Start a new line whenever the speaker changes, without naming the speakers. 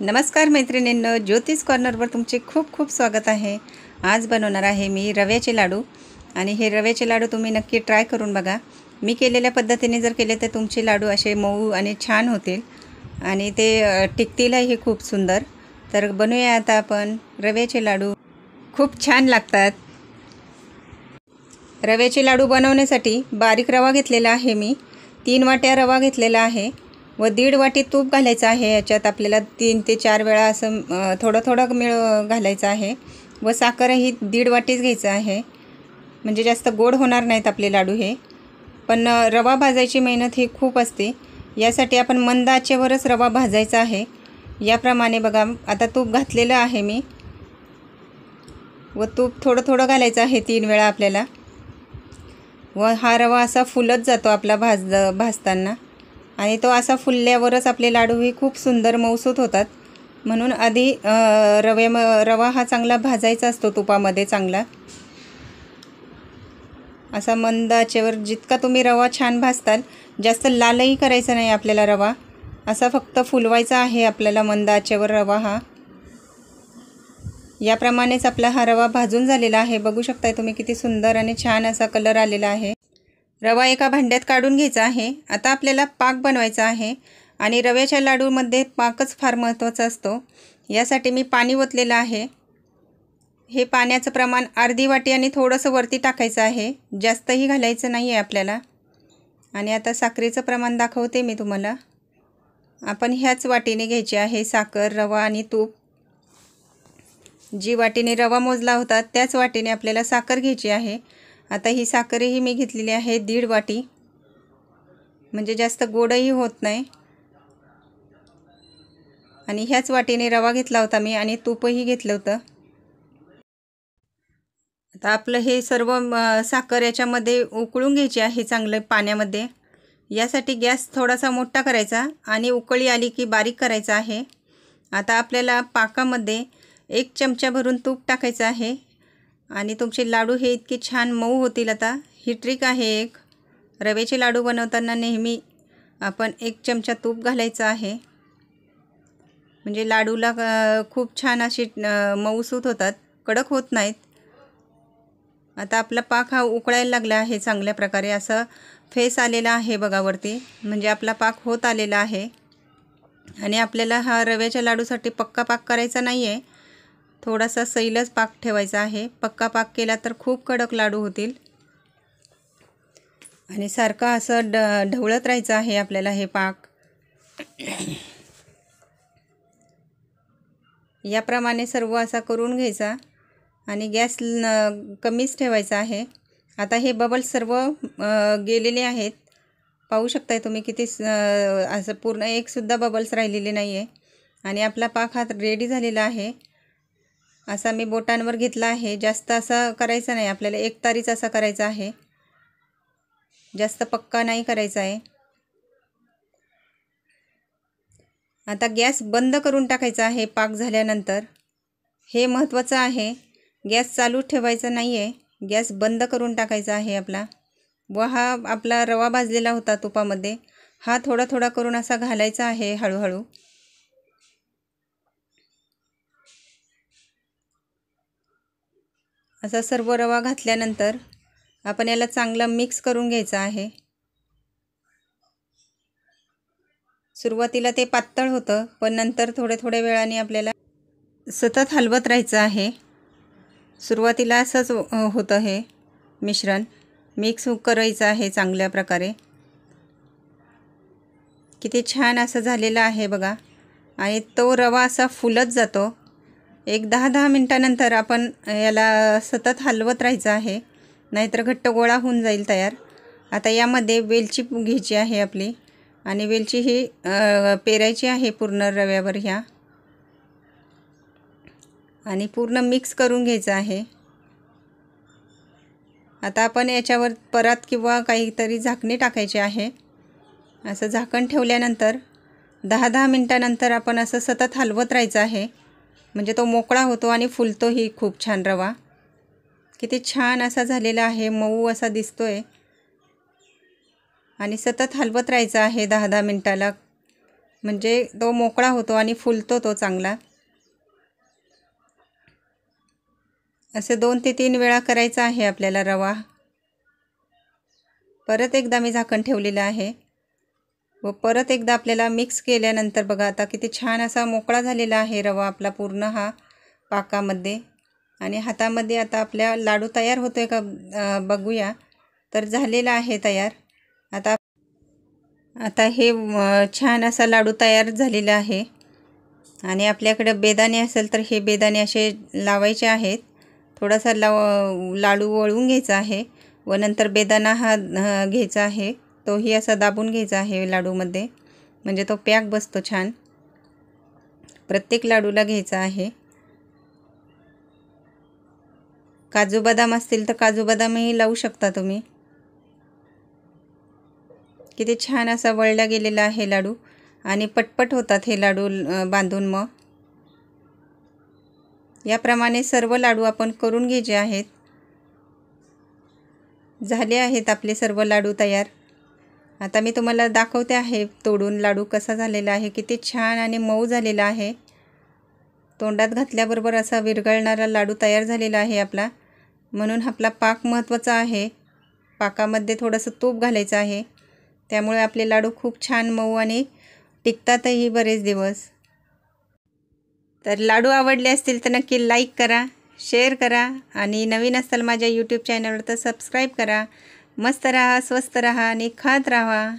नमस्कार मैत्रिणींनो ज्योतिष कॉर्नरवर तुमचे खूप खूप स्वागत आहे आज बनवणार आहे मी रव्याचे लाडू आणि हे रव्याचे लाडू तुम्ही नक्की ट्राय करून बघा मी केलेल्या पद्धतीने जर केले तर तुमचे लाडू असे मऊ आणि छान होतील आणि ते टिकतीलही खूप सुंदर तर बनूया आता आपण रव्याचे लाडू खूप छान लागतात रव्याचे लाडू बनवण्यासाठी बारीक रवा घेतलेला आहे मी तीन वाट्या रवा घेतलेला आहे व दीड वाटी तूप घालायचं आहे याच्यात आपल्याला तीन ते चार वेळा असं थोडं थोडं मिळ घालायचं आहे व साखरही दीड वाटीच घ्यायचं आहे म्हणजे जास्त गोड होणार नाहीत आपले लाडू हे पण रवा भाजायची मेहनत ही खूप असते यासाठी आपण मंद रवा भाजायचा आहे याप्रमाणे बघा आता तूप घातलेलं आहे मी व तूप थोडं थोडं घालायचं आहे तीन वेळा आपल्याला व हा रवा असा फुलत जातो आपला भाज भाजताना आणि तो असा फुलल्यावरच आपले लाडूही खूप सुंदर मौसूत होतात म्हणून आधी रवे रवा हा चांगला भाजायचा असतो तुपामध्ये चांगला असा मंद आचेवर जितका तुम्ही रवा छान भाजताल जास्त लालही करायचा नाही आपल्याला रवा असा फक्त फुलवायचा आहे आपल्याला मंद आचेवर रवा हा याप्रमाणेच आपला हा रवा भाजून झालेला आहे बघू शकताय तुम्ही किती सुंदर आणि छान असा कलर आलेला आहे रवा एका भांड्यात काढून घ्यायचा आहे आता आपल्याला पाक बनवायचा आहे आणि रव्याच्या लाडूमध्ये पाकच फार महत्त्वाचा असतो यासाठी मी पाणी ओतलेलं आहे हे पाण्याचं प्रमाण अर्धी वाटी आणि थोडंसं वरती टाकायचं आहे जास्तही घालायचं नाही आहे आपल्याला आणि आता साखरेचं प्रमाण दाखवते मी तुम्हाला आपण ह्याच वाटीने घ्यायची आहे साखर रवा आणि तूप जी वाटीने रवा मोजला होता त्याच वाटीने आपल्याला साखर घ्यायची आहे आता ही साखरही मी घेतलेली आहे दीड वाटी म्हणजे जास्त गोडही होत नाही आणि ह्याच वाटीने रवा घेतला होता मी आणि तूपही घेतलं होतं आता आपलं हे सर्व साखर याच्यामध्ये उकळून घ्यायची आहे चांगलं पाण्यामध्ये यासाठी गॅस थोडासा मोठा करायचा आणि उकळी आली की बारीक करायचा आहे आता आपल्याला पाकामध्ये एक चमचा भरून तूप टाकायचं आहे आणि तुमचे लाडू हे इतके छान मऊ होतील आता ही ट्रिक आहे एक रव्याचे लाडू बनवताना नेहमी आपण एक चमचा तूप घालायचं आहे म्हणजे लाडूला खूप छान अशी मऊ सूत होतात कडक होत नाहीत आता आपला पाक हा उकळायला लागला आहे चांगल्या प्रकारे असं फेस आलेला आहे बघावरती म्हणजे आपला पाक होत आलेला आहे आणि आपल्याला हा रव्याच्या लाडूसाठी पक्का पाक करायचा नाही आहे थोडासा सैलच पाक ठेवायचा आहे पक्का पाक केला तर खूप कडक लाडू होतील आणि सारखं असं ड ढवळत राहायचं आहे आपल्याला हे पाक याप्रमाणे सर्व असा करून घ्यायचा आणि गॅस कमीच ठेवायचा आहे आता हे बबल्स सर्व गेलेले आहेत पाहू शकताय तुम्ही किती असं पूर्ण एकसुद्धा बबल्स राहिलेले नाही आहे आणि आपला पाक हा रेडी झालेला आहे असा मी बोटांवर घेतला आहे जास्त असा करायचा नाही आपल्याला एक तारीच असा करायचा आहे जास्त पक्का नाही करायचा आहे आता गॅस बंद करून टाकायचा आहे पाक झाल्यानंतर हे महत्त्वाचं आहे गॅस चालू ठेवायचा नाही आहे गॅस बंद करून टाकायचा आहे आपला व हा आपला रवा भाजलेला होता तुपामध्ये हा थोडा थोडा करून असा घालायचा आहे हळूहळू असा सर्व रवा घातल्यानंतर आपण याला चांगला मिक्स करून घ्यायचा आहे सुरुवातीला ते पातळ होतं पण नंतर थोडे थोडे वेळाने आपल्याला सतत हलवत राहायचं आहे सुरुवातीला असंच होतं हे मिश्रण मिक्स करायचं आहे चांगल्या प्रकारे किती छान असं झालेलं आहे बघा आणि तो रवा असा फुलत जातो एक दहा दहा मिनटानंतर आपण याला सतत हलवत राहायचं आहे नाहीतर घट्ट गोळा होऊन जाईल तयार आता यामध्ये वेलची घ्यायची आहे आपली आणि वेलची ही पेरायची आहे पूर्ण रव्यावर ह्या आणि पूर्ण मिक्स करून घ्यायचं आहे आता आपण याच्यावर परात किंवा काहीतरी झाकणी टाकायची आहे असं झाकण ठेवल्यानंतर दहा दहा मिनटानंतर आपण असं सतत हलवत राहायचं आहे म्हणजे तो मोकळा होतो आणि फुलतोही खूप छान रवा किती छान असा झालेला आहे मऊ असा दिसतो आहे आणि सतत हलवत राहायचं आहे दहा दहा मिनटाला म्हणजे तो मोकळा होतो आणि फुलतो तो चांगला असे दोन ते तीन वेळा करायचा आहे आपल्याला रवा परत एकदा मी झाकण ठेवलेलं आहे व परत एकदा आपल्याला मिक्स केल्यानंतर बघा आता किती छान असा मोकळा झालेला आहे रवा आपला पूर्ण हा पाकामध्ये आणि हातामध्ये आता आपल्या लाडू तयार होतो आहे का बघूया तर झालेला आहे तयार आता आता हे छान असा लाडू तयार झालेला आहे आणि आपल्याकडे बेदाणे असेल तर हे बेदाणे असे लावायचे आहेत थोडासा लाव लाडू वळून घ्यायचा आहे व नंतर बेदाणा हा घ्यायचा आहे तोही असा दाबून घ्यायचा आहे लाडूमध्ये म्हणजे तो पॅक बसतो छान प्रत्येक लाडूला घ्यायचा आहे काजू बदाम असतील तर काजू बदामही लावू शकता तुम्ही किती छान असा वळला गेलेला आहे लाडू आणि पटपट होतात हे लाडू बांधून मग याप्रमाणे सर्व लाडू आपण करून घ्यायचे आहेत झाले आहेत आपले सर्व लाडू तयार आता मी तुम्हाला दाखवते आहे तोडून लाडू कसा झालेला आहे किती छान आणि मऊ झालेला आहे तोंडात घातल्याबरोबर असा विरघळणारा लाडू तयार झालेला आहे आपला म्हणून आपला पाक महत्त्वाचा आहे पाकामध्ये थोडंसं तूप घालायचं आहे त्यामुळे आपले लाडू खूप छान मऊ आणि टिकतातही बरेच दिवस तर लाडू आवडले असतील तर नक्की लाईक करा शेअर करा आणि नवीन असाल माझ्या यूट्यूब चॅनलवर तर सबस्क्राईब करा मस्त राहा स्वस्त रहा आणि खात राहा